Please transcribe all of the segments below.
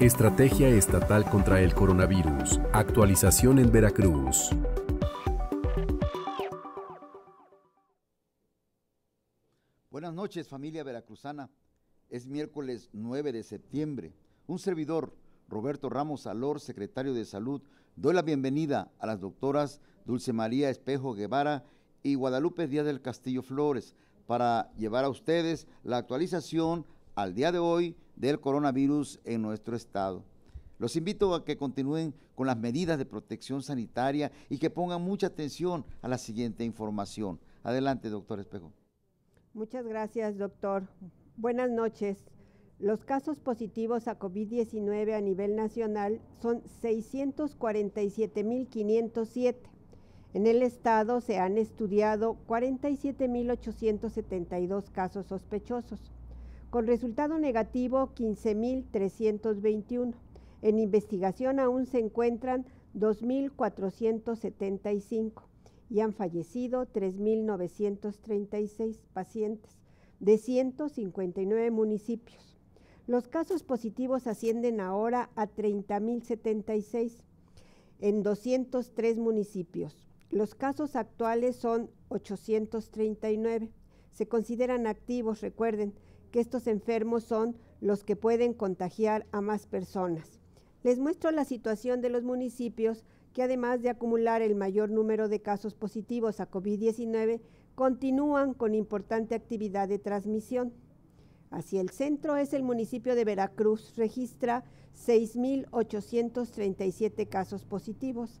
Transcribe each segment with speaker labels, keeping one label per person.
Speaker 1: Estrategia Estatal contra el Coronavirus. Actualización en Veracruz. Buenas noches familia veracruzana. Es miércoles 9 de septiembre. Un servidor, Roberto Ramos Alor, secretario de Salud, doy la bienvenida a las doctoras Dulce María Espejo Guevara y Guadalupe Díaz del Castillo Flores para llevar a ustedes la actualización al día de hoy del coronavirus en nuestro estado. Los invito a que continúen con las medidas de protección sanitaria y que pongan mucha atención a la siguiente información. Adelante, doctor Espejo.
Speaker 2: Muchas gracias, doctor. Buenas noches. Los casos positivos a COVID-19 a nivel nacional son 647.507 en el estado se han estudiado 47.872 casos sospechosos, con resultado negativo 15.321. En investigación aún se encuentran 2.475 y han fallecido 3.936 pacientes de 159 municipios. Los casos positivos ascienden ahora a 30.076 en 203 municipios, los casos actuales son 839. Se consideran activos, recuerden, que estos enfermos son los que pueden contagiar a más personas. Les muestro la situación de los municipios que además de acumular el mayor número de casos positivos a COVID-19, continúan con importante actividad de transmisión. Hacia el centro es el municipio de Veracruz, registra 6.837 casos positivos.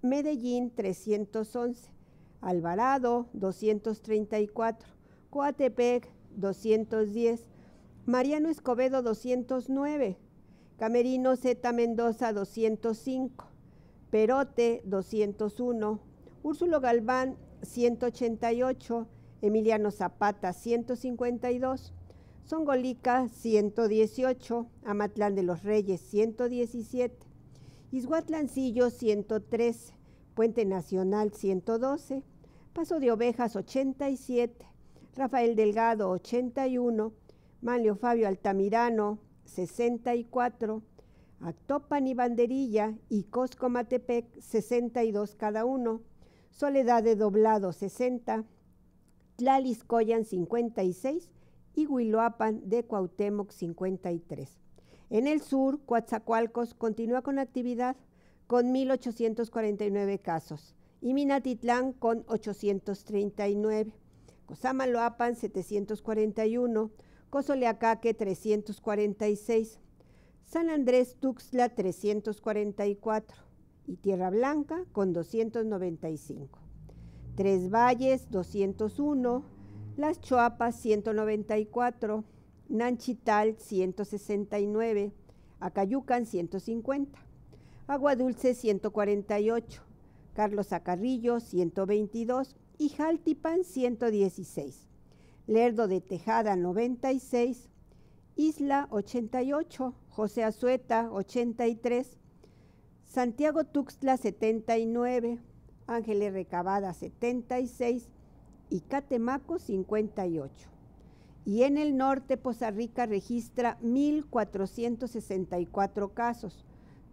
Speaker 2: Medellín 311, Alvarado 234, Coatepec 210, Mariano Escobedo 209, Camerino Z Mendoza 205, Perote 201, Úrsulo Galván 188, Emiliano Zapata 152, Songolica 118, Amatlán de los Reyes 117, Izhuatlancillo 103, Puente Nacional 112, Paso de Ovejas 87, Rafael Delgado 81, Manlio Fabio Altamirano 64, Actopan y Banderilla y Coscomatepec 62 cada uno, Soledad de Doblado 60, Tlaliscoyan 56 y Huiloapan de Cuauhtémoc 53. En el sur, Coatzacoalcos continúa con actividad con 1.849 casos y Minatitlán con 839, Loapan 741, Cozoleacaque 346, San Andrés Tuxtla 344 y Tierra Blanca con 295. Tres Valles 201, Las Choapas 194, Nanchital 169, Acayucan 150, Agua Dulce 148, Carlos Acarrillo 122 y Jaltipan 116, Lerdo de Tejada 96, Isla 88, José Azueta 83, Santiago Tuxtla 79, Ángeles Recabada 76 y Catemaco 58 y en el norte Poza Rica registra 1.464 casos,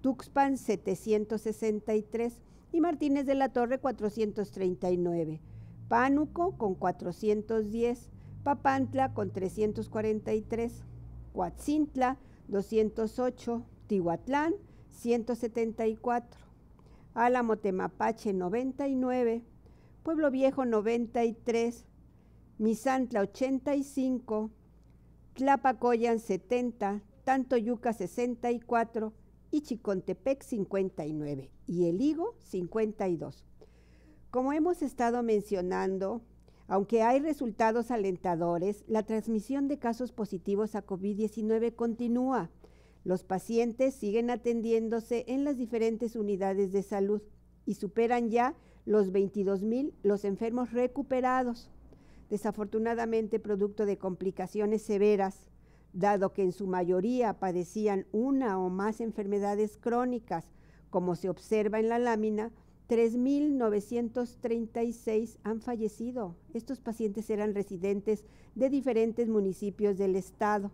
Speaker 2: Tuxpan 763 y Martínez de la Torre 439, Pánuco con 410, Papantla con 343, Cuatzintla 208, Tihuatlán 174, Álamo Temapache 99, Pueblo Viejo 93, Misantla 85, Tlapacoyan 70, Tantoyuca 64 y Chicontepec 59 y El Higo 52. Como hemos estado mencionando, aunque hay resultados alentadores, la transmisión de casos positivos a COVID-19 continúa. Los pacientes siguen atendiéndose en las diferentes unidades de salud y superan ya los 22.000 los enfermos recuperados desafortunadamente producto de complicaciones severas, dado que en su mayoría padecían una o más enfermedades crónicas, como se observa en la lámina, 3.936 han fallecido. Estos pacientes eran residentes de diferentes municipios del estado,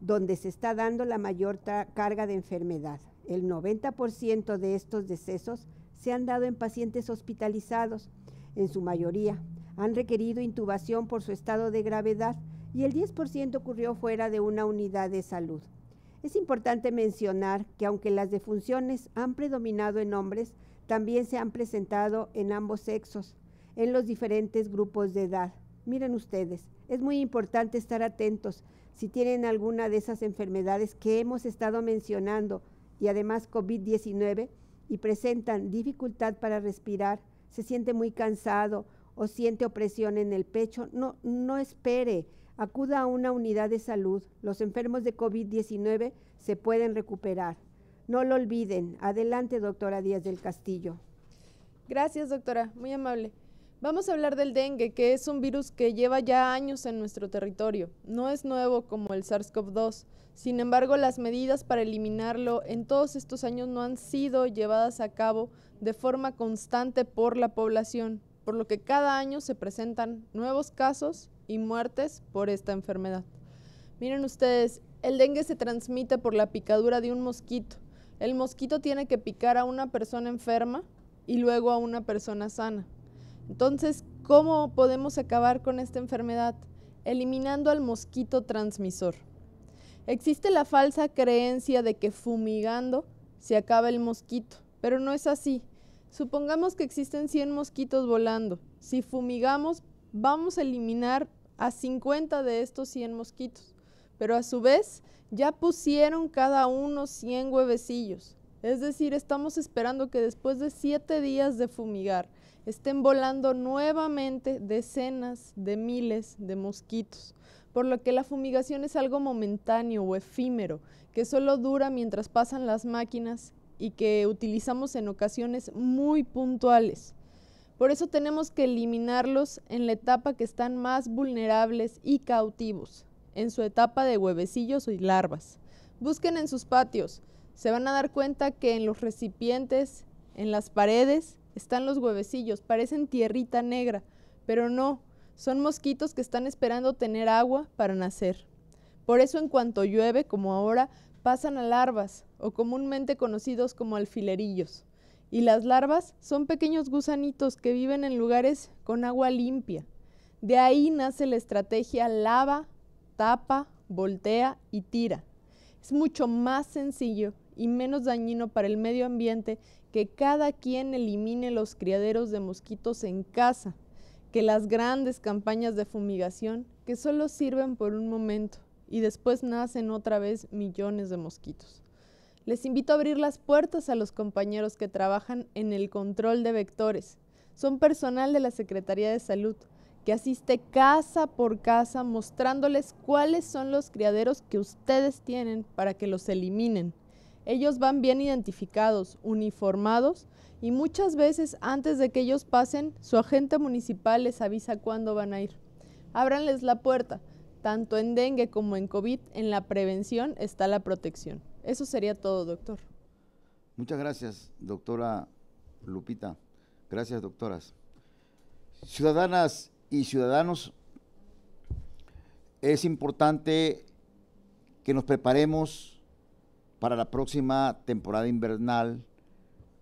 Speaker 2: donde se está dando la mayor carga de enfermedad. El 90% de estos decesos se han dado en pacientes hospitalizados, en su mayoría han requerido intubación por su estado de gravedad y el 10% ocurrió fuera de una unidad de salud. Es importante mencionar que aunque las defunciones han predominado en hombres, también se han presentado en ambos sexos, en los diferentes grupos de edad. Miren ustedes, es muy importante estar atentos si tienen alguna de esas enfermedades que hemos estado mencionando y además COVID-19 y presentan dificultad para respirar, se siente muy cansado, o siente opresión en el pecho, no, no espere. Acuda a una unidad de salud. Los enfermos de COVID-19 se pueden recuperar. No lo olviden. Adelante, doctora Díaz del Castillo. Gracias, doctora.
Speaker 3: Muy amable. Vamos a hablar del dengue, que es un virus que lleva ya años en nuestro territorio. No es nuevo como el SARS-CoV-2. Sin embargo, las medidas para eliminarlo en todos estos años no han sido llevadas a cabo de forma constante por la población por lo que cada año se presentan nuevos casos y muertes por esta enfermedad. Miren ustedes, el dengue se transmite por la picadura de un mosquito. El mosquito tiene que picar a una persona enferma y luego a una persona sana. Entonces, ¿cómo podemos acabar con esta enfermedad? Eliminando al mosquito transmisor. Existe la falsa creencia de que fumigando se acaba el mosquito, pero no es así. Supongamos que existen 100 mosquitos volando. Si fumigamos, vamos a eliminar a 50 de estos 100 mosquitos. Pero a su vez, ya pusieron cada uno 100 huevecillos. Es decir, estamos esperando que después de 7 días de fumigar, estén volando nuevamente decenas de miles de mosquitos, por lo que la fumigación es algo momentáneo o efímero, que solo dura mientras pasan las máquinas y que utilizamos en ocasiones muy puntuales. Por eso tenemos que eliminarlos en la etapa que están más vulnerables y cautivos, en su etapa de huevecillos y larvas. Busquen en sus patios, se van a dar cuenta que en los recipientes, en las paredes, están los huevecillos, parecen tierrita negra, pero no, son mosquitos que están esperando tener agua para nacer. Por eso en cuanto llueve, como ahora, pasan a larvas, o comúnmente conocidos como alfilerillos. Y las larvas son pequeños gusanitos que viven en lugares con agua limpia. De ahí nace la estrategia lava, tapa, voltea y tira. Es mucho más sencillo y menos dañino para el medio ambiente que cada quien elimine los criaderos de mosquitos en casa que las grandes campañas de fumigación que solo sirven por un momento y después nacen otra vez millones de mosquitos. Les invito a abrir las puertas a los compañeros que trabajan en el control de vectores. Son personal de la Secretaría de Salud que asiste casa por casa mostrándoles cuáles son los criaderos que ustedes tienen para que los eliminen. Ellos van bien identificados, uniformados y muchas veces antes de que ellos pasen, su agente municipal les avisa cuándo van a ir. Ábranles la puerta tanto en dengue como en COVID, en la prevención está la protección. Eso sería todo, doctor.
Speaker 1: Muchas gracias, doctora Lupita. Gracias, doctoras. Ciudadanas y ciudadanos, es importante que nos preparemos para la próxima temporada invernal,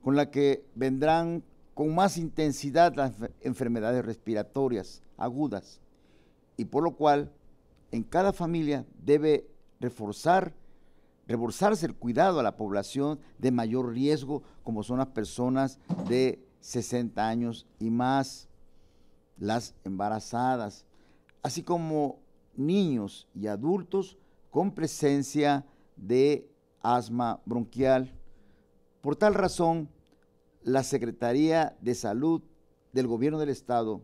Speaker 1: con la que vendrán con más intensidad las enfermedades respiratorias agudas, y por lo cual en cada familia debe reforzar, reforzarse el cuidado a la población de mayor riesgo, como son las personas de 60 años y más, las embarazadas, así como niños y adultos con presencia de asma bronquial. Por tal razón, la Secretaría de Salud del Gobierno del Estado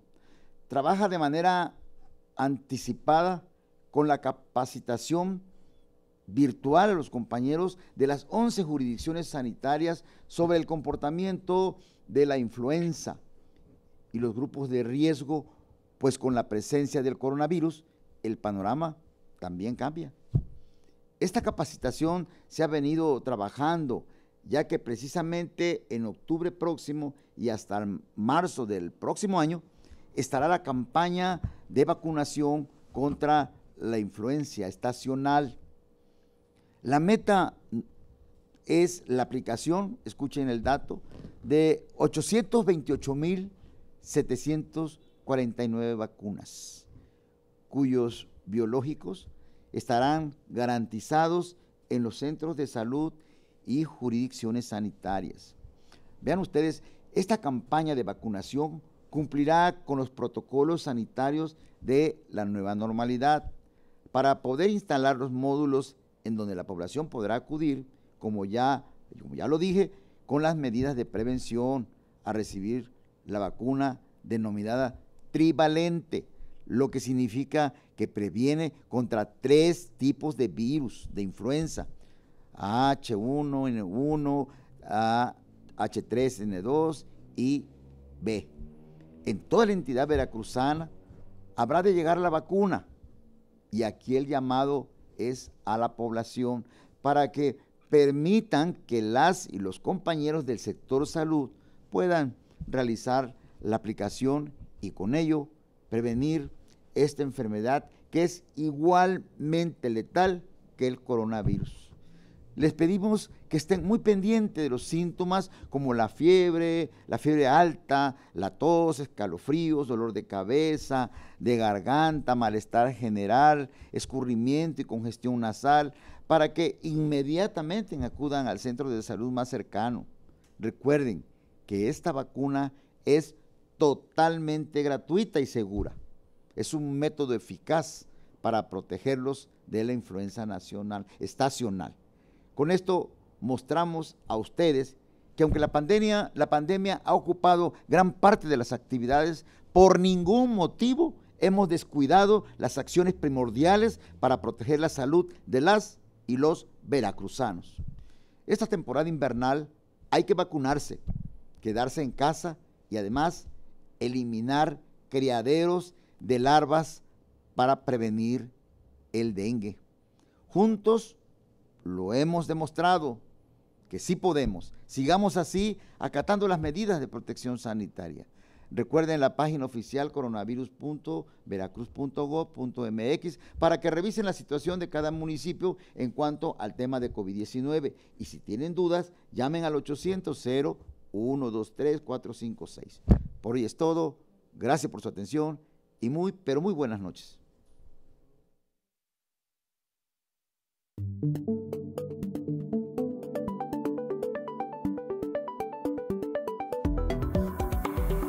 Speaker 1: trabaja de manera anticipada con la capacitación virtual a los compañeros de las 11 jurisdicciones sanitarias sobre el comportamiento de la influenza y los grupos de riesgo, pues con la presencia del coronavirus, el panorama también cambia. Esta capacitación se ha venido trabajando, ya que precisamente en octubre próximo y hasta marzo del próximo año estará la campaña de vacunación contra la influencia estacional. La meta es la aplicación, escuchen el dato, de 828.749 vacunas, cuyos biológicos estarán garantizados en los centros de salud y jurisdicciones sanitarias. Vean ustedes, esta campaña de vacunación cumplirá con los protocolos sanitarios de la nueva normalidad para poder instalar los módulos en donde la población podrá acudir, como ya, ya lo dije, con las medidas de prevención a recibir la vacuna denominada trivalente, lo que significa que previene contra tres tipos de virus de influenza, H1N1, H3N2 y B. En toda la entidad veracruzana habrá de llegar la vacuna y aquí el llamado es a la población para que permitan que las y los compañeros del sector salud puedan realizar la aplicación y con ello prevenir esta enfermedad que es igualmente letal que el coronavirus les pedimos que estén muy pendientes de los síntomas como la fiebre, la fiebre alta, la tos, escalofríos, dolor de cabeza, de garganta, malestar general, escurrimiento y congestión nasal, para que inmediatamente acudan al centro de salud más cercano. Recuerden que esta vacuna es totalmente gratuita y segura. Es un método eficaz para protegerlos de la influenza nacional, estacional. Con esto mostramos a ustedes que aunque la pandemia, ha ocupado gran parte de las actividades, por ningún motivo hemos descuidado las acciones primordiales para proteger la salud de las y los veracruzanos. Esta temporada invernal hay que vacunarse, quedarse en casa y además eliminar criaderos de larvas para prevenir el dengue. Juntos lo hemos demostrado que sí podemos. Sigamos así, acatando las medidas de protección sanitaria. Recuerden la página oficial coronavirus.veracruz.gov.mx para que revisen la situación de cada municipio en cuanto al tema de COVID-19. Y si tienen dudas, llamen al 800-0-123-456. Por hoy es todo. Gracias por su atención y muy, pero muy buenas noches.